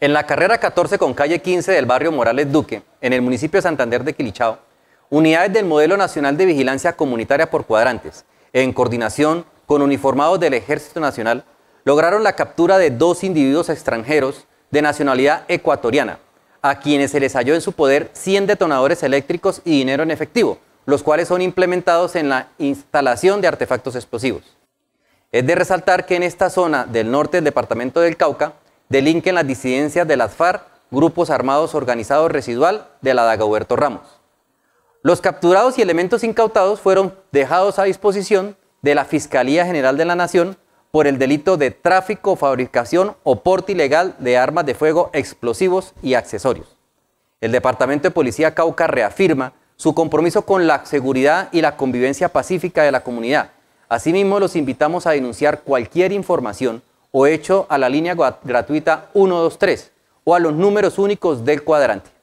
En la carrera 14 con calle 15 del barrio Morales Duque, en el municipio de Santander de Quilichao, unidades del Modelo Nacional de Vigilancia Comunitaria por Cuadrantes, en coordinación con uniformados del Ejército Nacional, lograron la captura de dos individuos extranjeros de nacionalidad ecuatoriana, a quienes se les halló en su poder 100 detonadores eléctricos y dinero en efectivo, los cuales son implementados en la instalación de artefactos explosivos. Es de resaltar que en esta zona del norte del departamento del Cauca delinquen las disidencias de las FARC, grupos armados organizados residual de la Dagoberto Ramos. Los capturados y elementos incautados fueron dejados a disposición de la Fiscalía General de la Nación por el delito de tráfico, fabricación o porte ilegal de armas de fuego, explosivos y accesorios. El Departamento de Policía Cauca reafirma su compromiso con la seguridad y la convivencia pacífica de la comunidad. Asimismo, los invitamos a denunciar cualquier información o hecho a la línea gratuita 123 o a los números únicos del cuadrante.